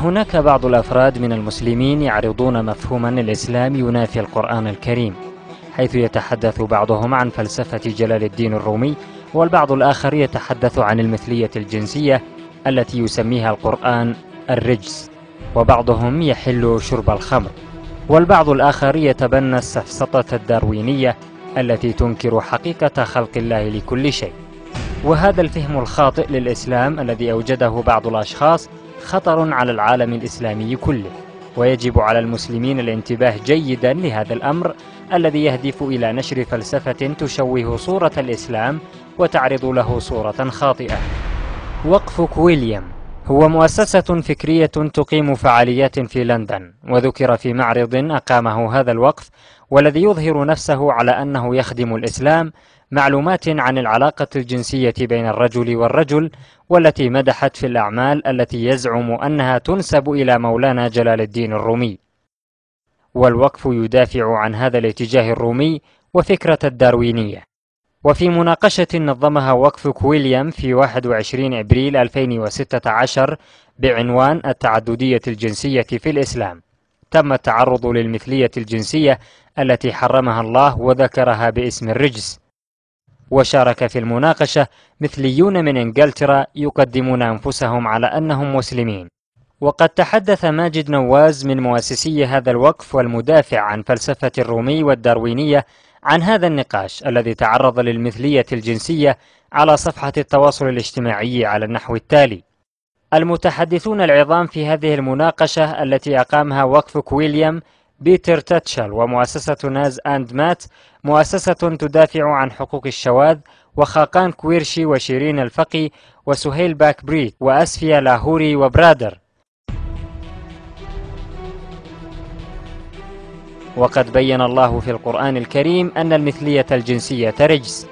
هناك بعض الأفراد من المسلمين يعرضون مفهوما الإسلام ينافي القرآن الكريم حيث يتحدث بعضهم عن فلسفة جلال الدين الرومي والبعض الآخر يتحدث عن المثلية الجنسية التي يسميها القرآن الرجس وبعضهم يحل شرب الخمر والبعض الآخر يتبنى السفسطة الداروينية التي تنكر حقيقة خلق الله لكل شيء وهذا الفهم الخاطئ للإسلام الذي أوجده بعض الأشخاص خطر على العالم الإسلامي كله ويجب على المسلمين الانتباه جيدا لهذا الأمر الذي يهدف إلى نشر فلسفة تشوه صورة الإسلام وتعرض له صورة خاطئة وقف كويليام هو مؤسسة فكرية تقيم فعاليات في لندن وذكر في معرض أقامه هذا الوقف والذي يظهر نفسه على أنه يخدم الإسلام معلومات عن العلاقة الجنسية بين الرجل والرجل والتي مدحت في الأعمال التي يزعم أنها تنسب إلى مولانا جلال الدين الرومي والوقف يدافع عن هذا الاتجاه الرومي وفكرة الداروينية وفي مناقشة نظمها وقف كويليام في 21 أبريل 2016 بعنوان التعددية الجنسية في الإسلام تم التعرض للمثلية الجنسية التي حرمها الله وذكرها باسم الرجس وشارك في المناقشة مثليون من إنجلترا يقدمون أنفسهم على أنهم مسلمين وقد تحدث ماجد نواز من مؤسسي هذا الوقف والمدافع عن فلسفة الرومي والداروينية عن هذا النقاش الذي تعرض للمثلية الجنسية على صفحة التواصل الاجتماعي على النحو التالي المتحدثون العظام في هذه المناقشة التي أقامها وقف كويليام بيتر تاتشل ومؤسسة ناز أند مات مؤسسة تدافع عن حقوق الشواذ وخاقان كويرشي وشيرين الفقي وسهيل باك بريت وأسفيا لاهوري وبرادر وقد بين الله في القرآن الكريم أن المثلية الجنسية رجس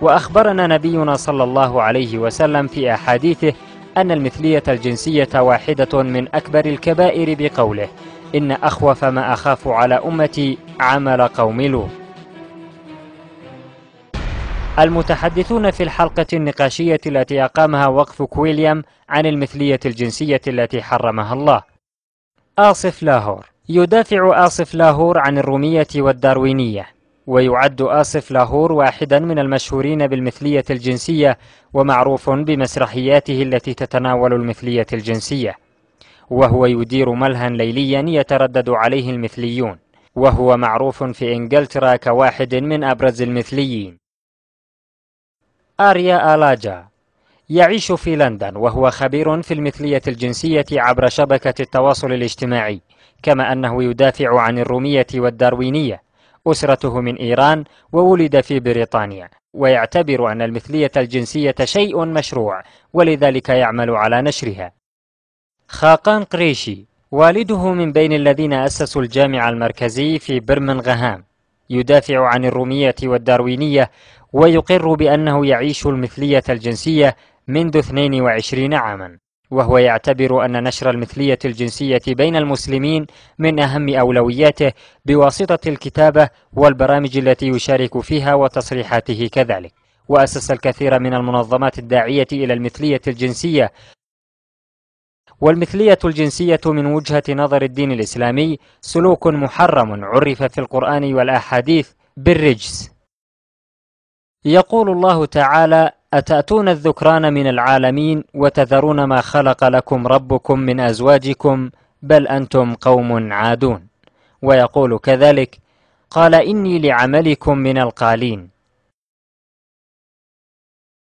وأخبرنا نبينا صلى الله عليه وسلم في أحاديثه أن المثلية الجنسية واحدة من أكبر الكبائر بقوله إن أخوف ما أخاف على أمتي عمل قوم لوط المتحدثون في الحلقة النقاشية التي أقامها وقف كويليام عن المثلية الجنسية التي حرمها الله آصف لاهور يدافع آصف لاهور عن الرومية والداروينية ويعد آصف لاهور واحدا من المشهورين بالمثلية الجنسية ومعروف بمسرحياته التي تتناول المثلية الجنسية وهو يدير ملهى ليليا يتردد عليه المثليون وهو معروف في إنجلترا كواحد من أبرز المثليين آريا آلاجا يعيش في لندن وهو خبير في المثلية الجنسية عبر شبكة التواصل الاجتماعي كما أنه يدافع عن الرومية والداروينية أسرته من إيران وولد في بريطانيا ويعتبر أن المثلية الجنسية شيء مشروع ولذلك يعمل على نشرها خاقان قريشي والده من بين الذين أسسوا الجامع المركزي في برمنغهام يدافع عن الرومية والداروينية ويقر بأنه يعيش المثلية الجنسية منذ 22 عاما وهو يعتبر أن نشر المثلية الجنسية بين المسلمين من أهم أولوياته بواسطة الكتابة والبرامج التي يشارك فيها وتصريحاته كذلك وأسس الكثير من المنظمات الداعية إلى المثلية الجنسية والمثلية الجنسية من وجهة نظر الدين الإسلامي سلوك محرم عرف في القرآن والأحاديث بالرجس يقول الله تعالى أتأتون الذكران من العالمين وتذرون ما خلق لكم ربكم من أزواجكم بل أنتم قوم عادون ويقول كذلك قال إني لعملكم من القالين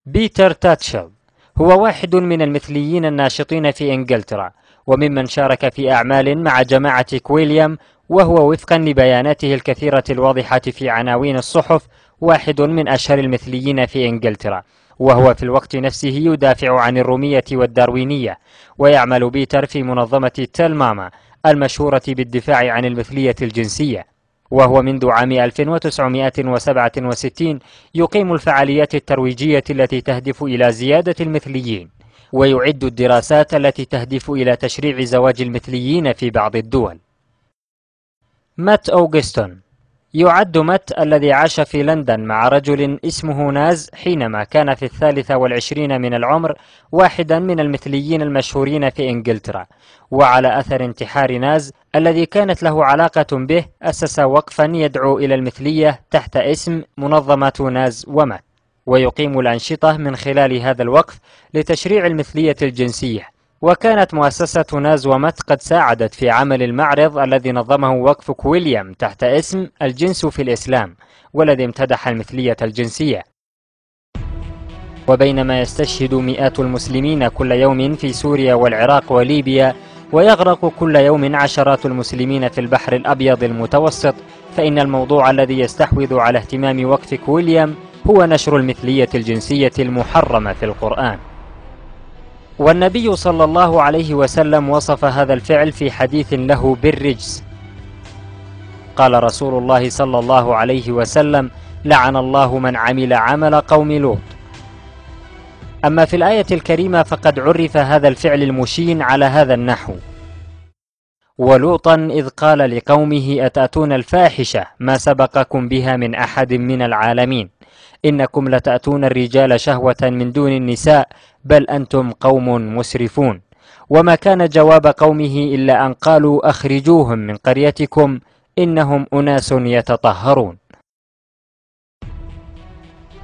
بيتر تاتشل هو واحد من المثليين الناشطين في إنجلترا وممن شارك في أعمال مع جماعة كويليام وهو وفقا لبياناته الكثيرة الواضحة في عناوين الصحف واحد من أشهر المثليين في إنجلترا وهو في الوقت نفسه يدافع عن الرومية والداروينية ويعمل بيتر في منظمة تلماما المشهورة بالدفاع عن المثلية الجنسية وهو منذ عام 1967 يقيم الفعاليات الترويجية التي تهدف إلى زيادة المثليين ويعد الدراسات التي تهدف إلى تشريع زواج المثليين في بعض الدول مات أوغستون يعد مت الذي عاش في لندن مع رجل اسمه ناز حينما كان في الثالثة والعشرين من العمر واحدا من المثليين المشهورين في إنجلترا وعلى أثر انتحار ناز الذي كانت له علاقة به أسس وقفا يدعو إلى المثلية تحت اسم منظمة ناز ومت ويقيم الأنشطة من خلال هذا الوقف لتشريع المثلية الجنسية وكانت مؤسسة ناز ومت قد ساعدت في عمل المعرض الذي نظمه وقف كويليام تحت اسم الجنس في الإسلام والذي امتدح المثلية الجنسية وبينما يستشهد مئات المسلمين كل يوم في سوريا والعراق وليبيا ويغرق كل يوم عشرات المسلمين في البحر الأبيض المتوسط فإن الموضوع الذي يستحوذ على اهتمام وقف كويليام هو نشر المثلية الجنسية المحرمة في القرآن والنبي صلى الله عليه وسلم وصف هذا الفعل في حديث له بالرجس قال رسول الله صلى الله عليه وسلم لعن الله من عمل عمل قوم لوط أما في الآية الكريمة فقد عرف هذا الفعل المشين على هذا النحو ولوطا إذ قال لقومه أتأتون الفاحشة ما سبقكم بها من أحد من العالمين إنكم لتأتون الرجال شهوة من دون النساء بل أنتم قوم مسرفون وما كان جواب قومه إلا أن قالوا أخرجوهم من قريتكم إنهم أناس يتطهرون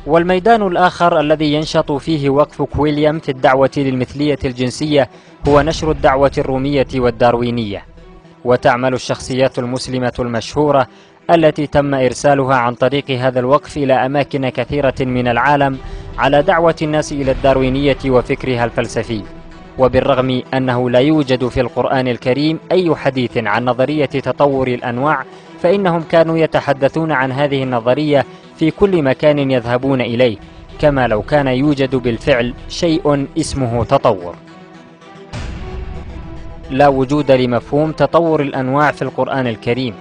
والميدان الآخر الذي ينشط فيه وقف كويليام في الدعوة للمثلية الجنسية هو نشر الدعوة الرومية والداروينية وتعمل الشخصيات المسلمة المشهورة التي تم إرسالها عن طريق هذا الوقف إلى أماكن كثيرة من العالم على دعوة الناس إلى الداروينية وفكرها الفلسفي وبالرغم أنه لا يوجد في القرآن الكريم أي حديث عن نظرية تطور الأنواع فإنهم كانوا يتحدثون عن هذه النظرية في كل مكان يذهبون إليه كما لو كان يوجد بالفعل شيء اسمه تطور لا وجود لمفهوم تطور الأنواع في القرآن الكريم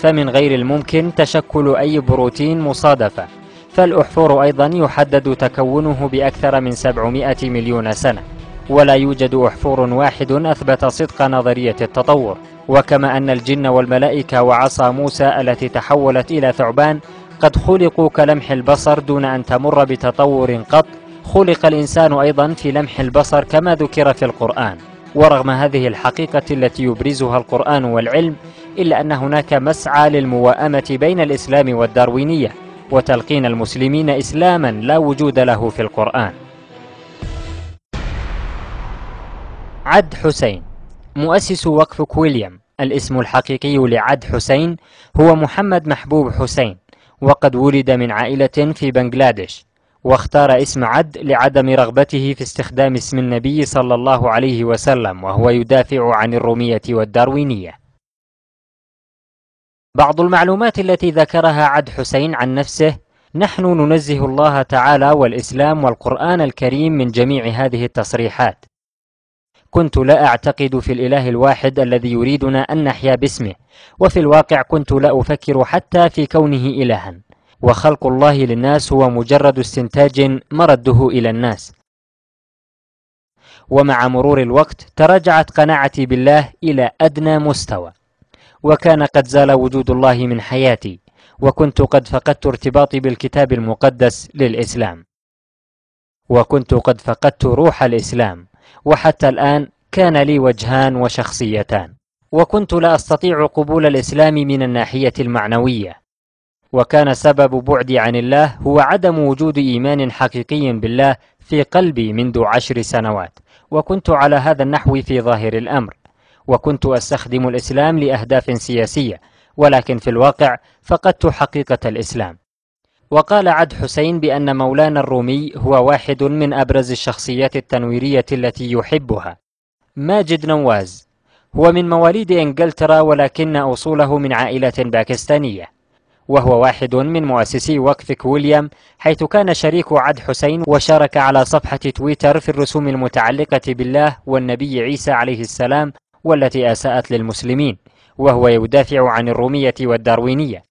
فمن غير الممكن تشكل أي بروتين مصادفة فالأحفور أيضا يحدد تكونه بأكثر من 700 مليون سنة ولا يوجد أحفور واحد أثبت صدق نظرية التطور وكما أن الجن والملائكة وعصا موسى التي تحولت إلى ثعبان قد خلقوا كلمح البصر دون أن تمر بتطور قط خلق الإنسان أيضا في لمح البصر كما ذكر في القرآن ورغم هذه الحقيقة التي يبرزها القرآن والعلم إلا أن هناك مسعى للموائمة بين الإسلام والداروينية وتلقين المسلمين إسلاما لا وجود له في القرآن عد حسين مؤسس وقف كويليام الاسم الحقيقي لعد حسين هو محمد محبوب حسين وقد ولد من عائلة في بنغلاديش واختار اسم عد لعدم رغبته في استخدام اسم النبي صلى الله عليه وسلم وهو يدافع عن الرومية والداروينية بعض المعلومات التي ذكرها عد حسين عن نفسه نحن ننزه الله تعالى والإسلام والقرآن الكريم من جميع هذه التصريحات كنت لا أعتقد في الإله الواحد الذي يريدنا أن نحيا باسمه وفي الواقع كنت لا أفكر حتى في كونه إلها وخلق الله للناس هو مجرد استنتاج مرده إلى الناس ومع مرور الوقت تراجعت قناعتي بالله إلى أدنى مستوى وكان قد زال وجود الله من حياتي وكنت قد فقدت ارتباطي بالكتاب المقدس للإسلام وكنت قد فقدت روح الإسلام وحتى الآن كان لي وجهان وشخصيتان وكنت لا أستطيع قبول الإسلام من الناحية المعنوية وكان سبب بعدي عن الله هو عدم وجود إيمان حقيقي بالله في قلبي منذ عشر سنوات وكنت على هذا النحو في ظاهر الأمر وكنت أستخدم الإسلام لأهداف سياسية ولكن في الواقع فقدت حقيقة الإسلام وقال عد حسين بأن مولانا الرومي هو واحد من أبرز الشخصيات التنويرية التي يحبها ماجد نواز هو من مواليد إنجلترا ولكن أصوله من عائلة باكستانية وهو واحد من مؤسسي وقف كويليام حيث كان شريك عد حسين وشارك على صفحة تويتر في الرسوم المتعلقة بالله والنبي عيسى عليه السلام والتي أساءت للمسلمين وهو يدافع عن الرومية والداروينية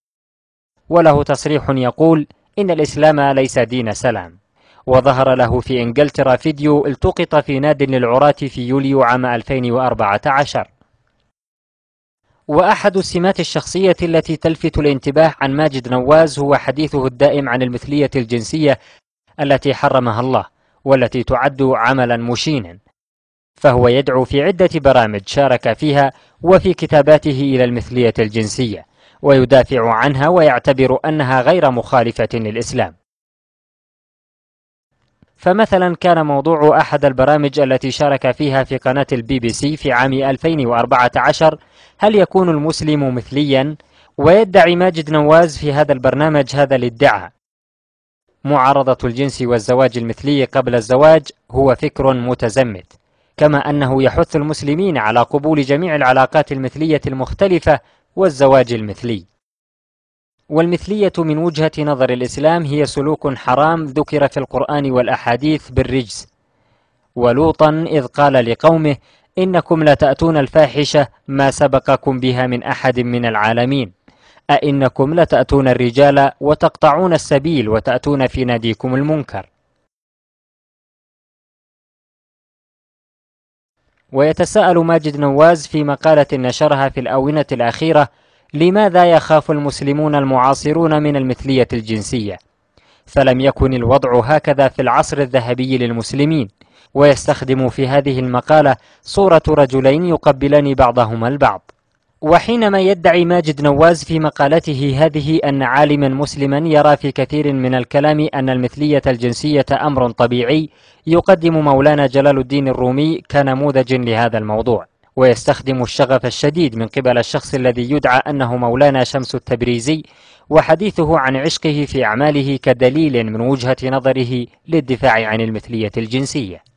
وله تصريح يقول إن الإسلام ليس دين سلام وظهر له في إنجلترا فيديو التقط في ناد للعراة في يوليو عام 2014 وأحد السمات الشخصية التي تلفت الانتباه عن ماجد نواز هو حديثه الدائم عن المثلية الجنسية التي حرمها الله والتي تعد عملا مشينا فهو يدعو في عدة برامج شارك فيها وفي كتاباته إلى المثلية الجنسية ويدافع عنها ويعتبر أنها غير مخالفة للإسلام فمثلا كان موضوع أحد البرامج التي شارك فيها في قناة البي بي سي في عام 2014 هل يكون المسلم مثليا؟ ويدعي ماجد نواز في هذا البرنامج هذا الادعاء معارضة الجنس والزواج المثلي قبل الزواج هو فكر متزمت كما أنه يحث المسلمين على قبول جميع العلاقات المثلية المختلفة والزواج المثلي والمثلية من وجهة نظر الإسلام هي سلوك حرام ذكر في القرآن والأحاديث بالرجز ولوطا إذ قال لقومه إنكم لتأتون الفاحشة ما سبقكم بها من أحد من العالمين أئنكم لتأتون الرجال وتقطعون السبيل وتأتون في ناديكم المنكر ويتساءل ماجد نواز في مقالة نشرها في الآونة الأخيرة لماذا يخاف المسلمون المعاصرون من المثلية الجنسية فلم يكن الوضع هكذا في العصر الذهبي للمسلمين ويستخدم في هذه المقالة صورة رجلين يقبلان بعضهما البعض وحينما يدعي ماجد نواز في مقالته هذه أن عالما مسلما يرى في كثير من الكلام أن المثلية الجنسية أمر طبيعي يقدم مولانا جلال الدين الرومي كنموذج لهذا الموضوع ويستخدم الشغف الشديد من قبل الشخص الذي يدعى أنه مولانا شمس التبريزي وحديثه عن عشقه في أعماله كدليل من وجهة نظره للدفاع عن المثلية الجنسية